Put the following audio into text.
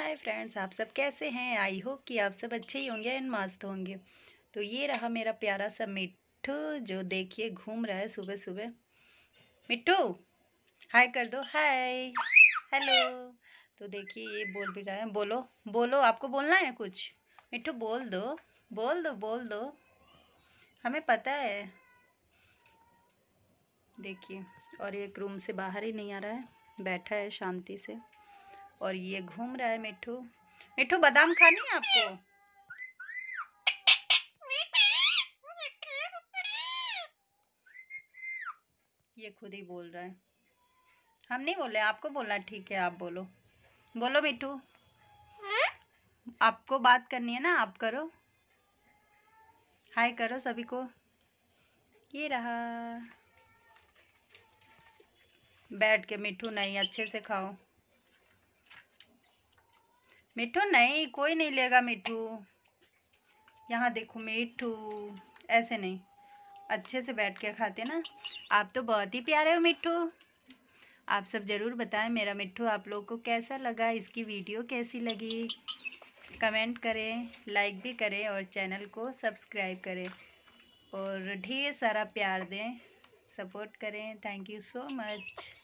hi friends आप सब कैसे हैं आई होप कि आप सब अच्छे ही होंगे एंड मस्त होंगे तो ये रहा मेरा प्यारा सा मिट्ठू जो देखिए घूम रहा है सुबह सुबह मिट्ठू हाय कर दो हाय हेलो तो देखिए ये बोल भी रहा है बोलो बोलो आपको बोलना है कुछ मिट्ठू बोल दो बोल दो बोल दो हमें पता है देखिए और एक रूम से बाहर ही नहीं आ रहा है बैठा है शांति से और ये घूम रहा है मिठू मिठू बादाम खानी है आपको ये खुद ही बोल रहा है हम नहीं बोले आपको बोलना ठीक है आप बोलो बोलो मिठू आपको बात करनी है ना आप करो हाय करो सभी को ये रहा बैठ के मिठू नहीं अच्छे से खाओ मिठू नहीं कोई नहीं लेगा मिठू यहाँ देखो मिठू ऐसे नहीं अच्छे से बैठ के खाते ना आप तो बहुत ही प्यारे हो मिठू आप सब ज़रूर बताएं मेरा मिठू आप लोग को कैसा लगा इसकी वीडियो कैसी लगी कमेंट करें लाइक भी करें और चैनल को सब्सक्राइब करें और ढेर सारा प्यार दें सपोर्ट करें थैंक यू सो मच